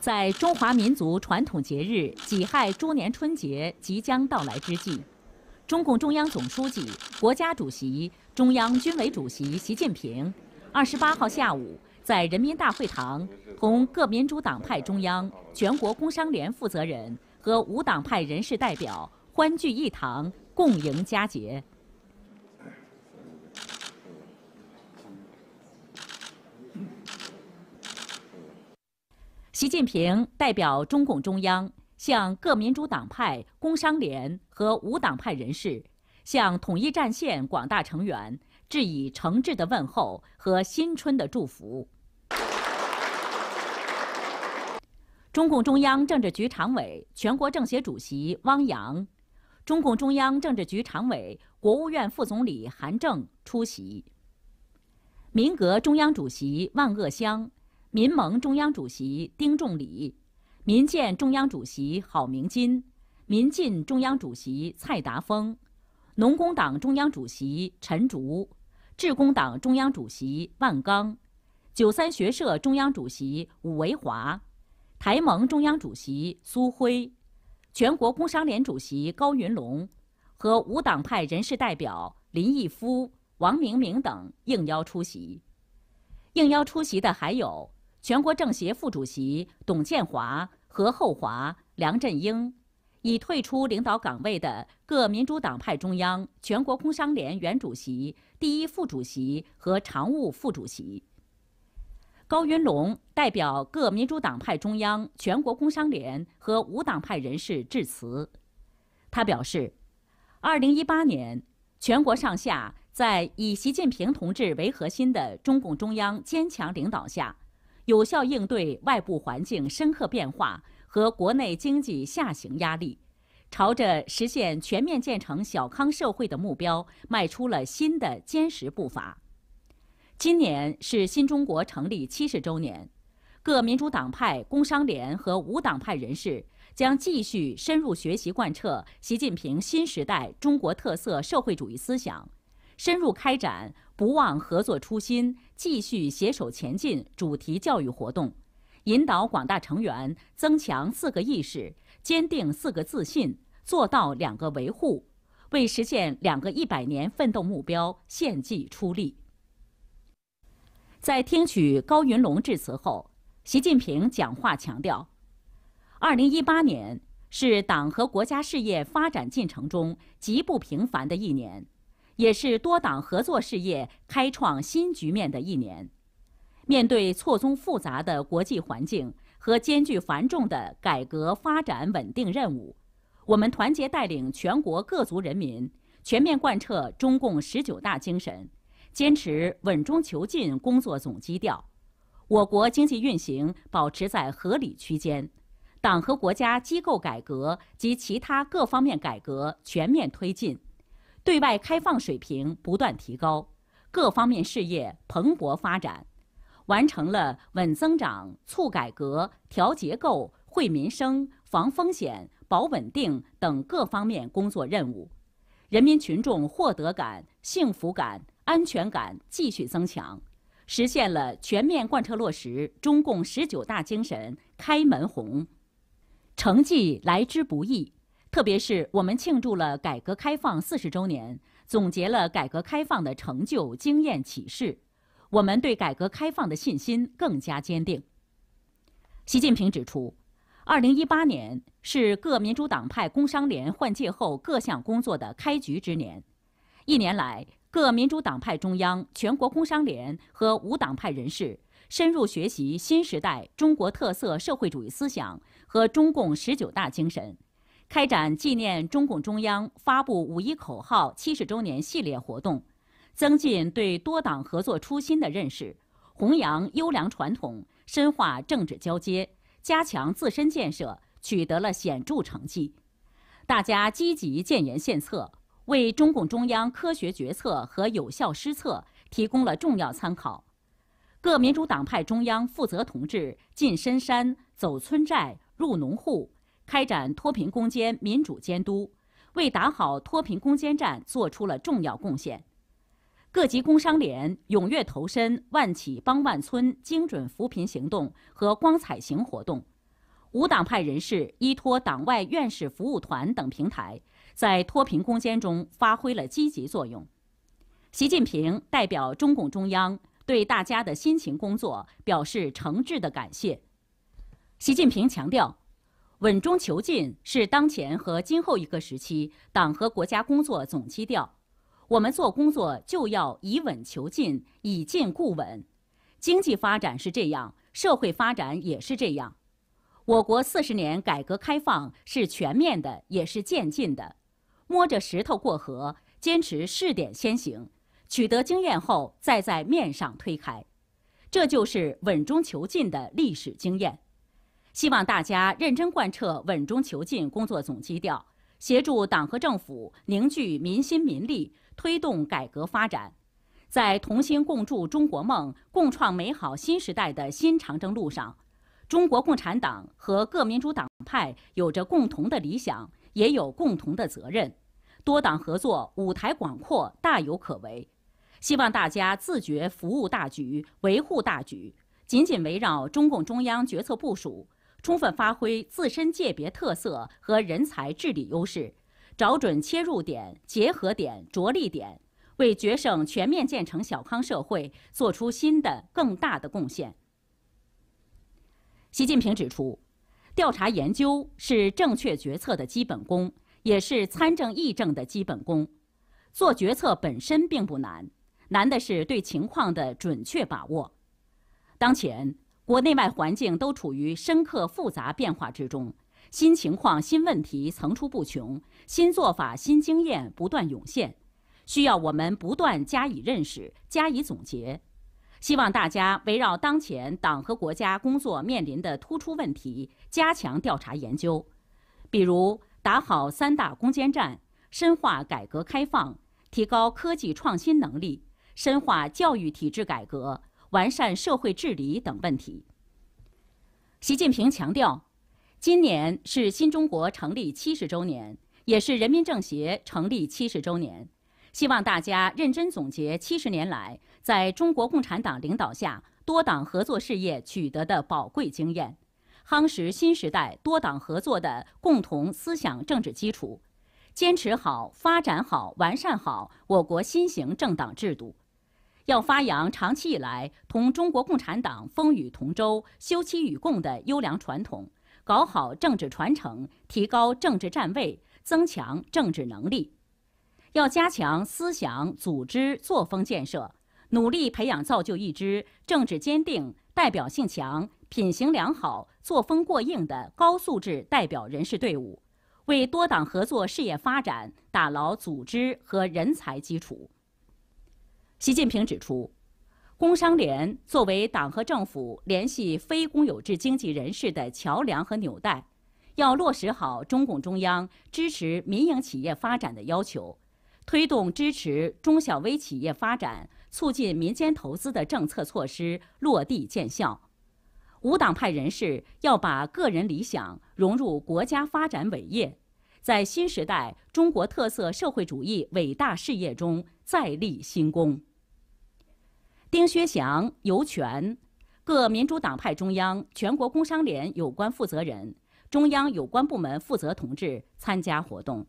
在中华民族传统节日、己亥猪年春节即将到来之际，中共中央总书记、国家主席、中央军委主席习近平二十八号下午在人民大会堂同各民主党派中央、全国工商联负责人和无党派人士代表欢聚一堂，共迎佳节。习近平代表中共中央向各民主党派、工商联和无党派人士，向统一战线广大成员致以诚挚的问候和新春的祝福。中共中央政治局常委、全国政协主席汪洋，中共中央政治局常委、国务院副总理韩正出席。民革中央主席万鄂湘。民盟中央主席丁仲礼，民建中央主席郝明金，民进中央主席蔡达峰，农工党中央主席陈竺，致公党中央主席万钢，九三学社中央主席武维华，台盟中央主席苏辉，全国工商联主席高云龙，和无党派人士代表林毅夫、王明明等应邀出席。应邀出席的还有。全国政协副主席董建华、何厚华、梁振英，已退出领导岗位的各民主党派中央、全国工商联原主席、第一副主席和常务副主席高云龙代表各民主党派中央、全国工商联和无党派人士致辞。他表示，二零一八年全国上下在以习近平同志为核心的中共中央坚强领导下。有效应对外部环境深刻变化和国内经济下行压力，朝着实现全面建成小康社会的目标迈出了新的坚实步伐。今年是新中国成立七十周年，各民主党派、工商联和无党派人士将继续深入学习贯彻习近平新时代中国特色社会主义思想。深入开展“不忘合作初心，继续携手前进”主题教育活动，引导广大成员增强“四个意识”，坚定“四个自信”，做到“两个维护”，为实现“两个一百年”奋斗目标献计出力。在听取高云龙致辞后，习近平讲话强调：“二零一八年是党和国家事业发展进程中极不平凡的一年。”也是多党合作事业开创新局面的一年。面对错综复杂的国际环境和艰巨繁重的改革发展稳定任务，我们团结带领全国各族人民，全面贯彻中共十九大精神，坚持稳中求进工作总基调，我国经济运行保持在合理区间，党和国家机构改革及其他各方面改革全面推进。对外开放水平不断提高，各方面事业蓬勃发展，完成了稳增长、促改革、调结构、惠民生、防风险、保稳定等各方面工作任务，人民群众获得感、幸福感、安全感继续增强，实现了全面贯彻落实中共十九大精神开门红，成绩来之不易。特别是我们庆祝了改革开放四十周年，总结了改革开放的成就、经验、启示，我们对改革开放的信心更加坚定。习近平指出，二零一八年是各民主党派、工商联换届后各项工作的开局之年。一年来，各民主党派中央、全国工商联和无党派人士深入学习新时代中国特色社会主义思想和中共十九大精神。开展纪念中共中央发布“五一”口号七十周年系列活动，增进对多党合作初心的认识，弘扬优良传统，深化政治交接，加强自身建设，取得了显著成绩。大家积极建言献策，为中共中央科学决策和有效施策提供了重要参考。各民主党派中央负责同志进深山、走村寨、入农户。开展脱贫攻坚民主监督，为打好脱贫攻坚战作出了重要贡献。各级工商联踊跃投身“万企帮万村”精准扶贫行动和光彩行活动，无党派人士依托党外院士服务团等平台，在脱贫攻坚中发挥了积极作用。习近平代表中共中央对大家的辛勤工作表示诚挚的感谢。习近平强调。稳中求进是当前和今后一个时期党和国家工作总基调。我们做工作就要以稳求进，以进固稳。经济发展是这样，社会发展也是这样。我国四十年改革开放是全面的，也是渐进的。摸着石头过河，坚持试点先行，取得经验后再在面上推开，这就是稳中求进的历史经验。希望大家认真贯彻稳中求进工作总基调，协助党和政府凝聚民心民力，推动改革发展。在同心共筑中国梦、共创美好新时代的新长征路上，中国共产党和各民主党派有着共同的理想，也有共同的责任。多党合作舞台广阔，大有可为。希望大家自觉服务大局、维护大局，紧紧围绕中共中央决策部署。充分发挥自身界别特色和人才治理优势，找准切入点、结合点、着力点，为决胜全面建成小康社会做出新的更大的贡献。习近平指出，调查研究是正确决策的基本功，也是参政议政的基本功。做决策本身并不难，难的是对情况的准确把握。当前。国内外环境都处于深刻复杂变化之中，新情况新问题层出不穷，新做法新经验不断涌现，需要我们不断加以认识、加以总结。希望大家围绕当前党和国家工作面临的突出问题，加强调查研究，比如打好三大攻坚战，深化改革开放，提高科技创新能力，深化教育体制改革。完善社会治理等问题。习近平强调，今年是新中国成立七十周年，也是人民政协成立七十周年，希望大家认真总结七十年来在中国共产党领导下多党合作事业取得的宝贵经验，夯实新时代多党合作的共同思想政治基础，坚持好、发展好、完善好我国新型政党制度。要发扬长期以来同中国共产党风雨同舟、休戚与共的优良传统，搞好政治传承，提高政治站位，增强政治能力。要加强思想、组织、作风建设，努力培养造就一支政治坚定、代表性强、品行良好、作风过硬的高素质代表人士队伍，为多党合作事业发展打牢组织和人才基础。习近平指出，工商联作为党和政府联系非公有制经济人士的桥梁和纽带，要落实好中共中央支持民营企业发展的要求，推动支持中小微企业发展、促进民间投资的政策措施落地见效。无党派人士要把个人理想融入国家发展伟业，在新时代中国特色社会主义伟大事业中再立新功。丁薛祥、尤权，各民主党派中央、全国工商联有关负责人，中央有关部门负责同志参加活动。